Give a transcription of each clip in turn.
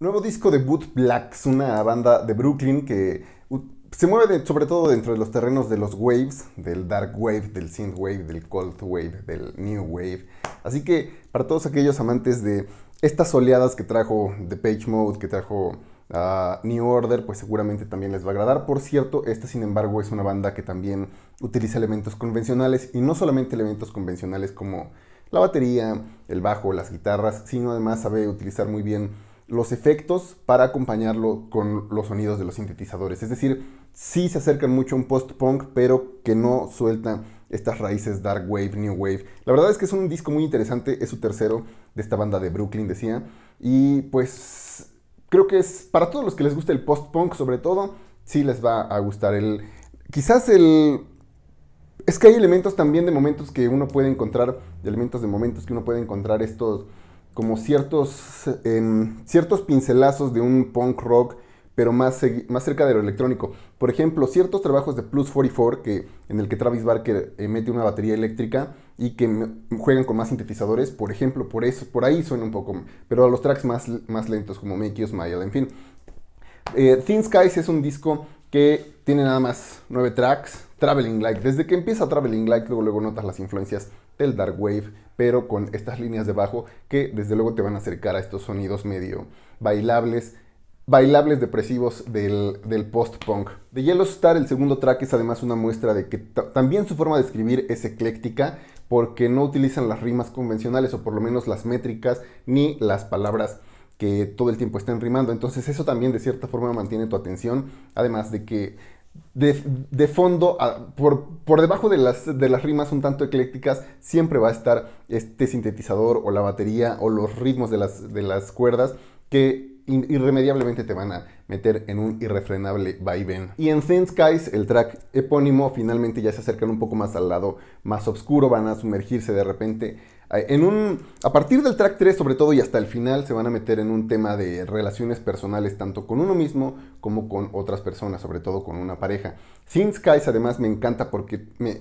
Nuevo disco de Boot Blacks, una banda de Brooklyn que se mueve sobre todo dentro de los terrenos de los waves, del dark wave, del synth wave, del cold wave, del new wave. Así que para todos aquellos amantes de estas oleadas que trajo The Page Mode, que trajo ah, New Order, pues seguramente también les va a agradar. Por cierto, esta sin embargo es una banda que también utiliza elementos convencionales y no solamente elementos convencionales como la batería, el bajo, las guitarras, sino además sabe utilizar muy bien los efectos para acompañarlo con los sonidos de los sintetizadores. Es decir, sí se acercan mucho a un post-punk, pero que no sueltan estas raíces dark wave, new wave. La verdad es que es un disco muy interesante, es su tercero de esta banda de Brooklyn, decía. Y pues creo que es para todos los que les gusta el post-punk, sobre todo, sí les va a gustar. El, quizás el... Es que hay elementos también de momentos que uno puede encontrar, elementos de momentos que uno puede encontrar estos como ciertos, em, ciertos pincelazos de un punk rock, pero más, más cerca de lo electrónico. Por ejemplo, ciertos trabajos de Plus 44, que, en el que Travis Barker eh, mete una batería eléctrica y que juegan con más sintetizadores, por ejemplo, por, eso, por ahí suena un poco, pero a los tracks más, más lentos, como Make You Smile, en fin. Eh, Thin Skies es un disco que tiene nada más nueve tracks. Traveling Like, desde que empieza Traveling Like, luego, luego notas las influencias del Dark Wave, pero con estas líneas de bajo que desde luego te van a acercar a estos sonidos medio bailables, bailables depresivos del, post-punk. The Yellow Star, el segundo track es además una muestra de que también su forma de escribir es ecléctica, porque no utilizan las rimas convencionales, o por lo menos las métricas, ni las palabras que todo el tiempo estén rimando. Entonces eso también de cierta forma mantiene tu atención, además de que de, fondo, por, por, debajo de las, de las rimas un tanto eclécticas, siempre va a estar este sintetizador o la batería o los ritmos de las, de las cuerdas que irremediablemente te van a meter en un irrefrenable vaivén. Y en Thin Skies, el track epónimo, finalmente ya se acercan un poco más al lado más oscuro, van a sumergirse de repente eh, en un, a partir del track 3 sobre todo y hasta el final se van a meter en un tema de relaciones personales tanto con uno mismo como con otras personas, sobre todo con una pareja. Sin Skies además me encanta porque me,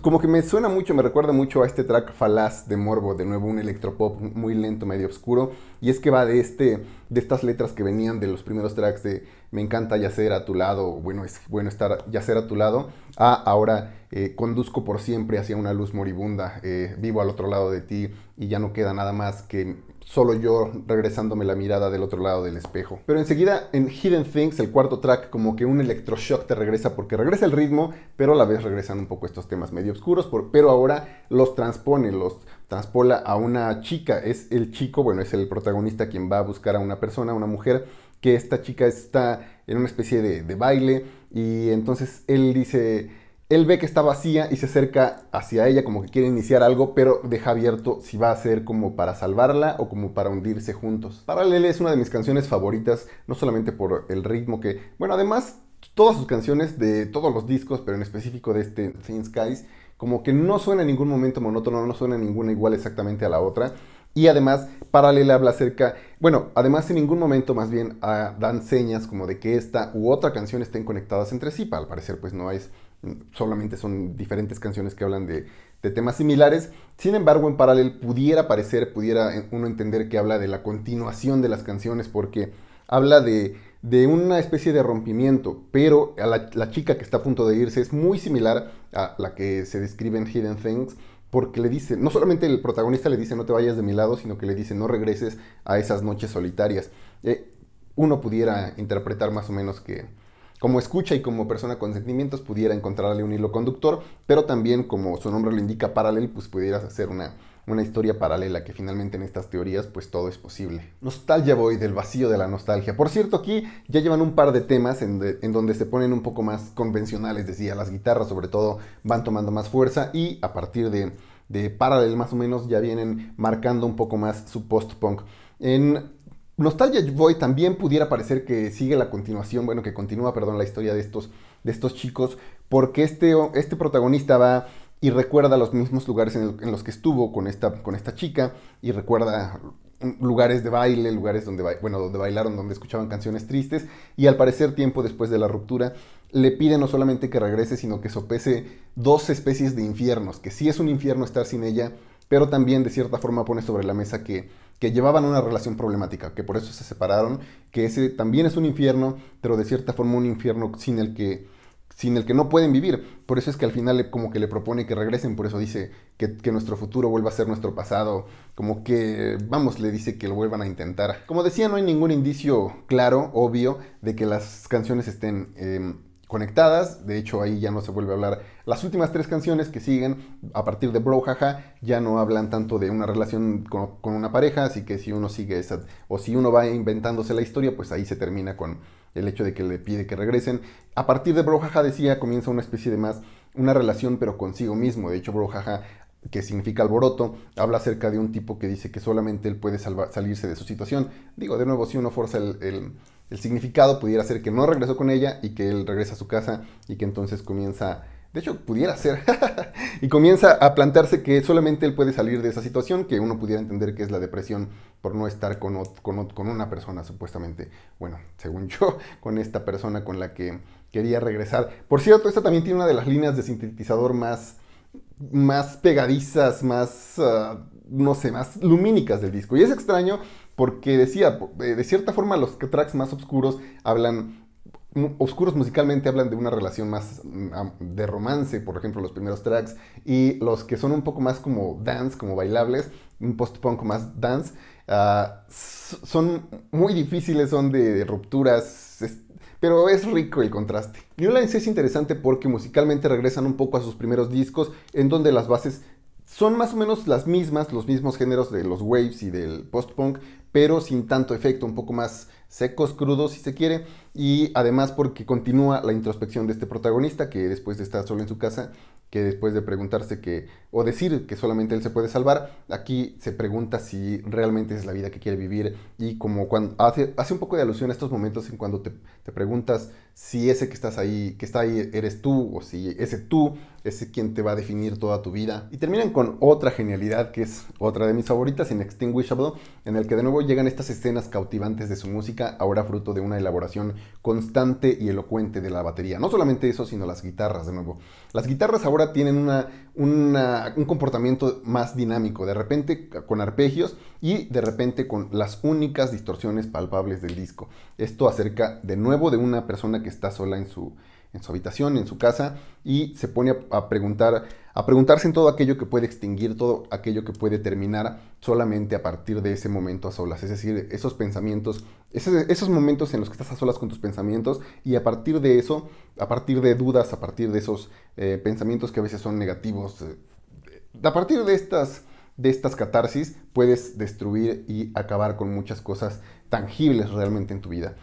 como que me suena mucho, me recuerda mucho a este track falaz de Morbo, de nuevo un electropop muy lento, medio oscuro, y es que va de este de estas letras que venían de los primeros tracks de me encanta yacer a tu lado, bueno, es bueno estar yacer a tu lado, a ahora eh, conduzco por siempre hacia una luz moribunda, eh, vivo al otro lado de ti y ya no queda nada más que solo yo regresándome la mirada del otro lado del espejo. Pero enseguida en Hidden Things, el cuarto track, como que un electroshock te regresa porque regresa el ritmo, pero a la vez regresan un poco estos temas medio oscuros, pero ahora los transpone, los transpola a una chica. Es el chico, bueno, es el protagonista quien va a buscar a una persona, a una mujer, que esta chica está en una especie de baile y entonces él dice él ve que está vacía y se acerca hacia ella como que quiere iniciar algo, pero deja abierto si va a ser como para salvarla o como para hundirse juntos. Paralele es una de mis canciones favoritas, no solamente por el ritmo que, bueno, además todas sus canciones de todos los discos, pero en específico de este Thin Skies, como que no suena en ningún momento monótono, no suena ninguna igual exactamente a la otra. Y además, Paralele habla acerca, bueno, además en ningún momento más bien ah, dan señas como de que esta u otra canción estén conectadas entre sí, para al parecer pues no es solamente son diferentes canciones que hablan de, temas similares. Sin embargo, en paralelo pudiera parecer, pudiera eh, uno entender que habla de la continuación de las canciones porque habla de, una especie de rompimiento, pero la, chica que está a punto de irse es muy similar a la que se describe en Hidden Things. Porque le dice, no solamente el protagonista le dice no te vayas de mi lado, sino que le dice no regreses a esas noches solitarias. Eh, uno pudiera interpretar más o menos que, como escucha y como persona con sentimientos pudiera encontrarle un hilo conductor, pero también como su nombre lo indica, paralel, pues pudieras hacer una, una historia paralela que finalmente en estas teorías pues todo es posible. Nostalgia voy del vacío de la nostalgia. Por cierto, aquí ya llevan un par de temas en, donde se ponen un poco más convencionales, decía, las guitarras sobre todo van tomando más fuerza y a partir de, de Parallel más o menos ya vienen marcando un poco más su post-punk. En Nostalgia Boy también pudiera parecer que sigue la continuación, bueno, que continúa, perdón, la historia de estos, de estos chicos, porque este, este protagonista va y recuerda los mismos lugares en, los que estuvo con esta, con esta chica y recuerda lugares de baile, lugares donde, bueno, donde bailaron, donde escuchaban canciones tristes y al parecer tiempo después de la ruptura le pide no solamente que regrese, sino que sopese dos especies de infiernos, que si es un infierno estar sin ella pero también de cierta forma pone sobre la mesa que, que llevaban una relación problemática, que por eso se separaron, que ese también es un infierno, pero de cierta forma un infierno sin el que sin el que no pueden vivir. Por eso es que al final como que le propone que regresen, por eso dice que, nuestro futuro vuelva a ser nuestro pasado, como que, vamos, le dice que lo vuelvan a intentar. Como decía, no hay ningún indicio claro, obvio, de que las canciones estén em, conectadas. De hecho, ahí ya no se vuelve a hablar. Las últimas tres canciones que siguen a partir de Bro ya no hablan tanto de una relación con, una pareja, así que si uno sigue esa, o si uno va inventándose la historia, pues ahí se termina con el hecho de que le pide que regresen. A partir de Brojaja, decía, comienza una especie de más una relación pero consigo mismo. De hecho, Brojaja, que significa alboroto, habla acerca de un tipo que dice que solamente él puede salirse de su situación. Digo, de nuevo, si uno forza el el significado pudiera ser que no regresó con ella y que él regresa a su casa y que entonces comienza, de hecho pudiera ser, y comienza a plantearse que solamente él puede salir de esa situación, que uno pudiera entender que es la depresión por no estar con, con, con una persona supuestamente, bueno, según yo, con esta persona con la que quería regresar. Por cierto, esta también tiene una de las líneas de sintetizador más más pegadizas, más ah, no sé, más lumínicas del disco. Y es extraño porque decía, eh, de cierta forma los tracks más oscuros hablan oscuros musicalmente hablan de una relación más mm, de romance, por ejemplo, los primeros tracks, y los que son un poco más como dance, como bailables, un post-punk más dance, ah, son muy difíciles, son de, rupturas, pero es rico el contraste. New Lines es interesante porque musicalmente regresan un poco a sus primeros discos, en donde las bases son más o menos las mismas, los mismos géneros de los waves y del post-punk, pero sin tanto efecto, un poco más secos, crudos si se quiere, y además porque continúa la introspección de este protagonista que después de estar solo en su casa, que después de preguntarse que, o decir que solamente él se puede salvar, aquí se pregunta si realmente es la vida que quiere vivir y como cuando hace, hace un poco de alusión a estos momentos en cuando te, te preguntas si ese que estás ahí, que está ahí eres tú, o si ese tú es quien te va a definir toda tu vida. Y terminan con otra genialidad que es otra de mis favoritas, Inextinguishable, en el que de nuevo llegan estas escenas cautivantes de su música, ahora fruto de una elaboración constante y elocuente de la batería. No solamente eso, sino las guitarras de nuevo. Las guitarras ahora tienen una, un comportamiento más dinámico, de repente con arpegios y de repente con las únicas distorsiones palpables del disco. Esto acerca de nuevo de una persona que está sola en su, en su habitación, en su casa, y se pone a, preguntar, a preguntarse en todo aquello que puede extinguir, todo aquello que puede terminar solamente a partir de ese momento a solas. Es decir, esos pensamientos, esos, momentos en los que estás a solas con tus pensamientos, y a partir de eso, a partir de dudas, a partir de esos eh, pensamientos que a veces son negativos, eh, a partir de estas de estas catarsis puedes destruir y acabar con muchas cosas tangibles realmente en tu vida.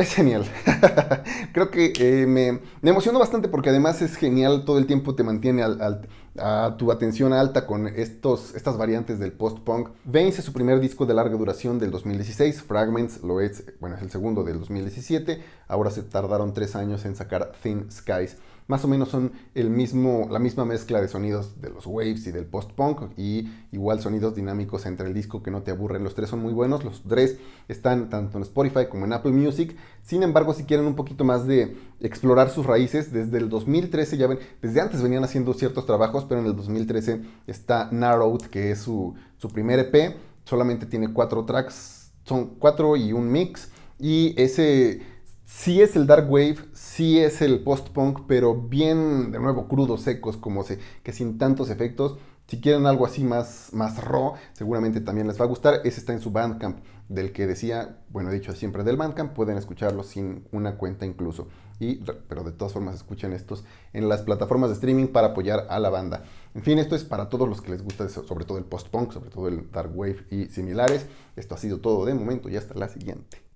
Es genial. Creo que eh, me, me, emociono bastante porque además es genial, todo el tiempo te mantiene a tu atención alta con estos, estas variantes del post-punk. Veins es su primer disco de larga duración del 2016, Fragments lo es, bueno, es el segundo del 2017, ahora se tardaron tres años en sacar Thin Skies más o menos son el mismo, la misma mezcla de sonidos de los waves y del post-punk y igual sonidos dinámicos entre el disco que no te aburren. Los tres son muy buenos, los tres están tanto en Spotify como en Apple Music. Sin embargo, si quieren un poquito más de explorar sus raíces, desde el 2013 ya ven, desde antes venían haciendo ciertos trabajos, pero en el 2013 está Narrowed, que es su, su primer EP, solamente tiene cuatro tracks, son cuatro y un mix. Y ese sí es el dark wave, sí es el post-punk, pero bien, de nuevo, crudos, secos, como se, que sin tantos efectos. Si quieren algo así más, más raw, seguramente también les va a gustar. Ese está en su Bandcamp, del que decía, bueno, dicho siempre del Bandcamp, pueden escucharlo sin una cuenta incluso. Y, pero de todas formas, escuchen estos en las plataformas de streaming para apoyar a la banda. En fin, esto es para todos los que les gusta, sobre todo el post-punk, sobre todo el dark wave y similares. Esto ha sido todo de momento y hasta la siguiente.